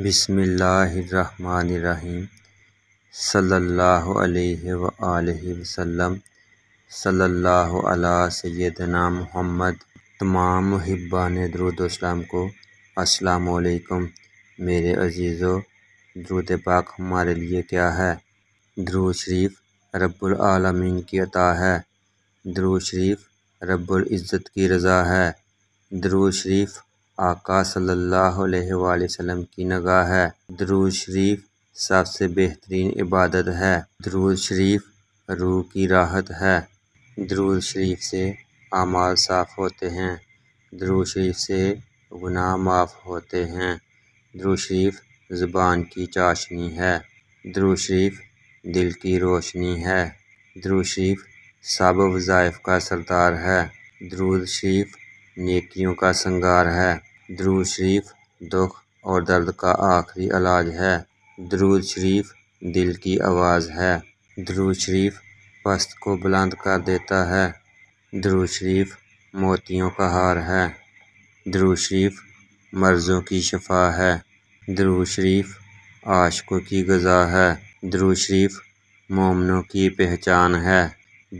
बिसमीम सल्लल्लाहु अलैहि व आलिहि वसल्लम सल्लल्लाहु अला सैदना मोहम्मद तमाम महब्बान दरुदोसलाम को अस्सलाम वालेकुम मेरे अजीज़ों दरुद पाक हमारे लिए क्या है दरू शरीफ रब्बुल आलमीन की अता है दरू शरीफ रब्बुल इज़्ज़त की रज़ा है दरू शरीफ आका सल्लल्लाहु अलैहि वसल्लम की नगाह है दरूद शरीफ सबसे बेहतरीन इबादत है दरूद शरीफ रूह की राहत है दरूद शरीफ से आमाल साफ़ होते हैं दरूद शरीफ से गुनाह माफ़ होते हैं दरूद शरीफ ज़ुबान की चाशनी है दरूद शरीफ दिल की रोशनी है दरूद शरीफ सब वज़ाइफ का सरदार है दरूद शरीफ नेकियों का संगार है दुरूद शरीफ दुख और दर्द का आखिरी इलाज है दरूद शरीफ दिल की आवाज़ है दरूद शरीफ पस्त को बुलंद कर देता है दरूद शरीफ मोतियों का हार है दरूद शरीफ मर्ज़ों की शफा है दरूद शरीफ आशकों की गजा है दरूद शरीफ मोमनों की पहचान है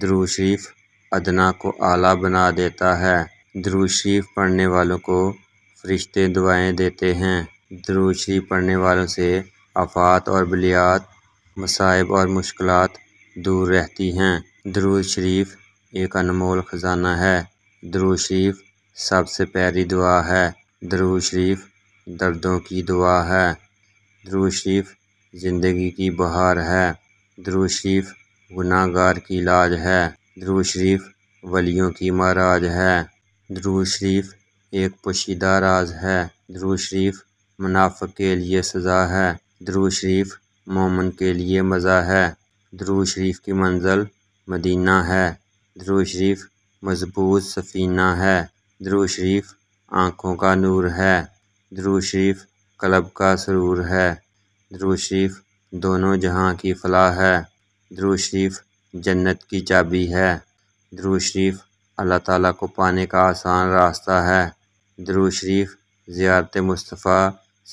दरूद शरीफ अदना को आला बना देता है दरूद शरीफ पढ़ने वालों को फरिश्ते दुआएं देते हैं दरूशरी पढ़ने वालों से आफात और बलियात मसाइब और मुश्किल दूर रहती हैं दरूज शरीफ एक अनमोल ख़जाना है दरूज शरीफ सबसे प्यारी दुआ है दरूज शरीफ दर्दों की दुआ है दरूज शरीफ ज़िंदगी की बहार है दरूज शरीफ गुनागार की इलाज है दरूज शरीफ वलियों की महाराज है दरूज शरीफ एक पोशीदा राज है द्रू शरीफ मुनाफ़ के लिए सज़ा है द्रू शरीफ मोमन के लिए मज़ा है द्रू शरीफ की मंजिल मदीना है द्रू शरीफ मजबूत सफ़ीना है द्रू शरीफ आँखों का नूर है द्रू शरीफ कलब का सरूर है द्रू शरीफ दोनों जहाँ की फलाह है द्रू शरीफ जन्नत की चाबी है द्रू शरीफ अल्लाह ताला को पाने का आसान रास्ता है दरू शरीफ ज़ियारत मुस्तफ़ा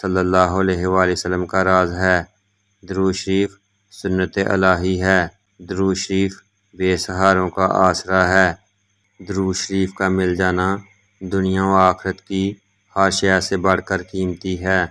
सल्ला वसम का राज है दरू शरीफ सुन्नत अलाही है दरू शरीफ बेसहारों का आसरा है दरू शरीफ का मिल जाना दुनिया व आखरत की हाशिया से बढ़कर कीमती है